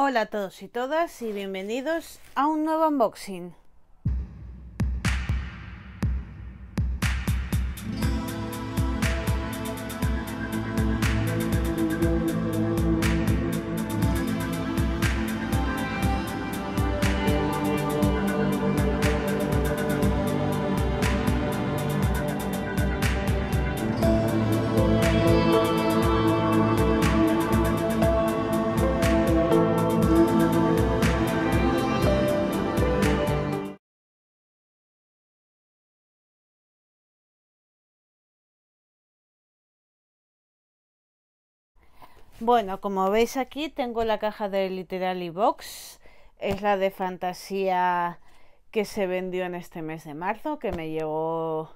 Hola a todos y todas y bienvenidos a un nuevo unboxing. Bueno, como veis aquí tengo la caja de Literally Box, es la de fantasía que se vendió en este mes de marzo, que me llegó,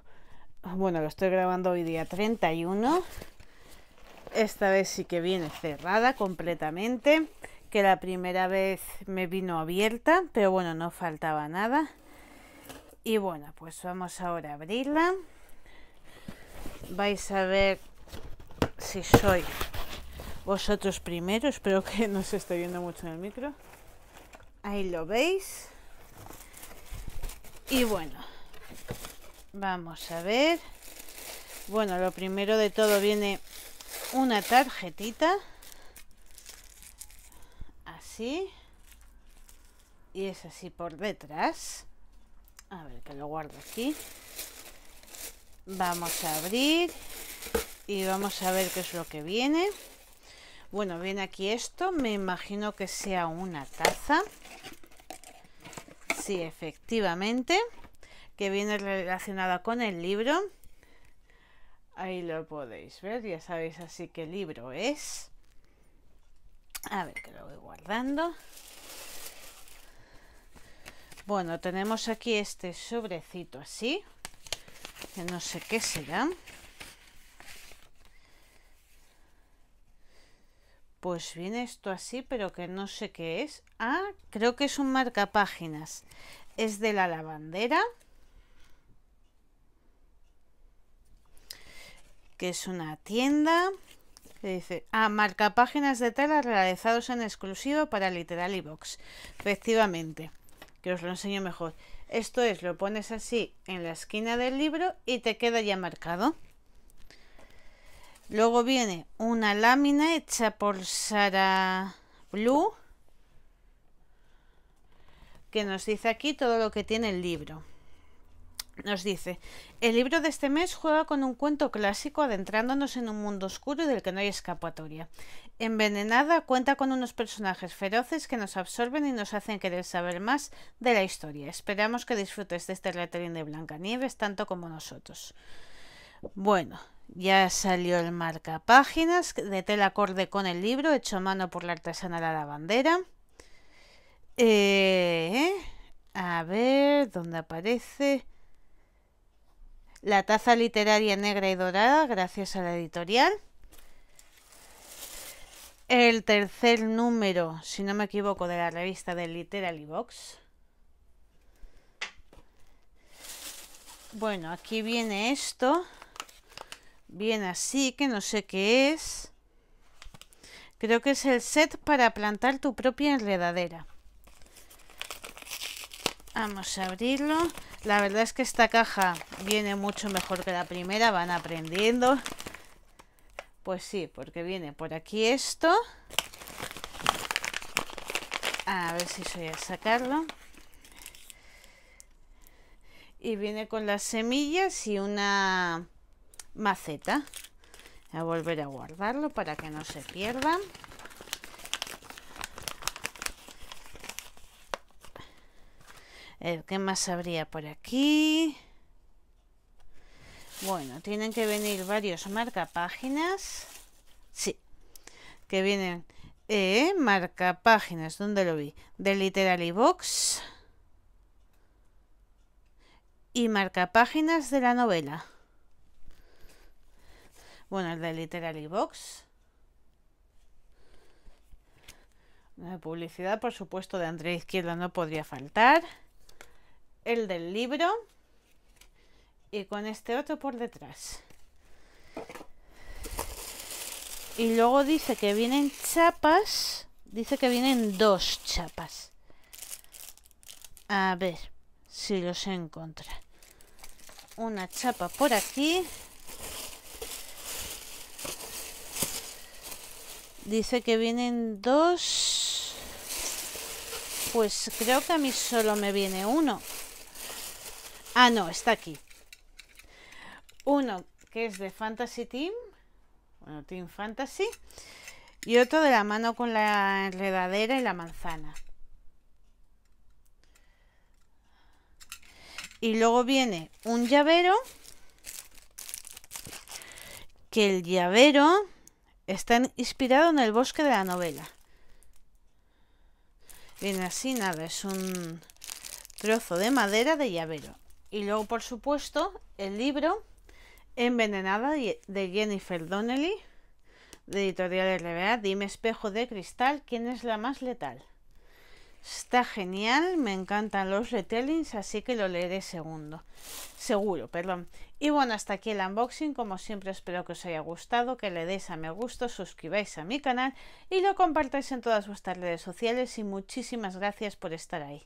bueno, lo estoy grabando hoy día 31. Esta vez sí que viene cerrada completamente, que la primera vez me vino abierta, pero bueno, no faltaba nada. Y bueno, pues vamos ahora a abrirla. Vais a ver si soy vosotros primero. Espero que no se esté viendo mucho en el micro. Ahí lo veis. Y bueno, vamos a ver. Bueno, lo primero de todo viene una tarjetita. Así. Y es así por detrás. A ver, que lo guardo aquí. Vamos a abrir y vamos a ver qué es lo que viene. Bueno, viene aquí esto, me imagino que sea una taza. Sí, efectivamente, que viene relacionada con el libro. Ahí lo podéis ver, ya sabéis así qué libro es. A ver, que lo voy guardando. Bueno, tenemos aquí este sobrecito así, que no sé qué será. Pues viene esto así, pero que no sé qué es. Ah, creo que es un marcapáginas. Es de la lavandera. Que es una tienda. Que dice, ah, marcapáginas de tela realizados en exclusivo para Literal y Box. Efectivamente, que os lo enseño mejor. Esto es, lo pones así en la esquina del libro y te queda ya marcado. Luego viene una lámina hecha por Sara Blue que nos dice aquí todo lo que tiene el libro. Nos dice, el libro de este mes juega con un cuento clásico adentrándonos en un mundo oscuro y del que no hay escapatoria. Envenenada cuenta con unos personajes feroces que nos absorben y nos hacen querer saber más de la historia. Esperamos que disfrutes de este retelín de Blancanieves tanto como nosotros. Bueno, ya salió el marca páginas de tela acorde con el libro, hecho a mano por la artesana La Lavandera. Eh, a ver, ¿dónde aparece? La taza literaria negra y dorada, gracias a la editorial. El tercer número, si no me equivoco, de la revista de literary Box. Bueno, aquí viene esto. Viene así que no sé qué es. Creo que es el set para plantar tu propia enredadera. Vamos a abrirlo. La verdad es que esta caja viene mucho mejor que la primera. Van aprendiendo. Pues sí, porque viene por aquí esto. A ver si soy a sacarlo. Y viene con las semillas y una maceta. Voy a volver a guardarlo para que no se pierdan. Eh, ¿Qué más habría por aquí? Bueno, tienen que venir varios marcapáginas. Sí, que vienen eh, páginas, ¿dónde lo vi? De Literary Box y páginas de la novela. Bueno, el de Literary Box. La publicidad, por supuesto, de Andrea Izquierda no podría faltar. El del libro. Y con este otro por detrás. Y luego dice que vienen chapas. Dice que vienen dos chapas. A ver si los encuentra. Una chapa por aquí Dice que vienen dos. Pues creo que a mí solo me viene uno. Ah, no, está aquí. Uno que es de Fantasy Team. Bueno, Team Fantasy. Y otro de la mano con la enredadera y la manzana. Y luego viene un llavero. Que el llavero Está inspirado en el bosque de la novela. Viene así, nada, es un trozo de madera de llavero. Y luego, por supuesto, el libro Envenenada de Jennifer Donnelly, de Editorial RBA, Dime Espejo de Cristal, ¿quién es la más letal? Está genial, me encantan los retellings, así que lo leeré segundo. Seguro, perdón. Y bueno, hasta aquí el unboxing. Como siempre, espero que os haya gustado, que le deis a me gusto, suscribáis a mi canal y lo compartáis en todas vuestras redes sociales. Y muchísimas gracias por estar ahí.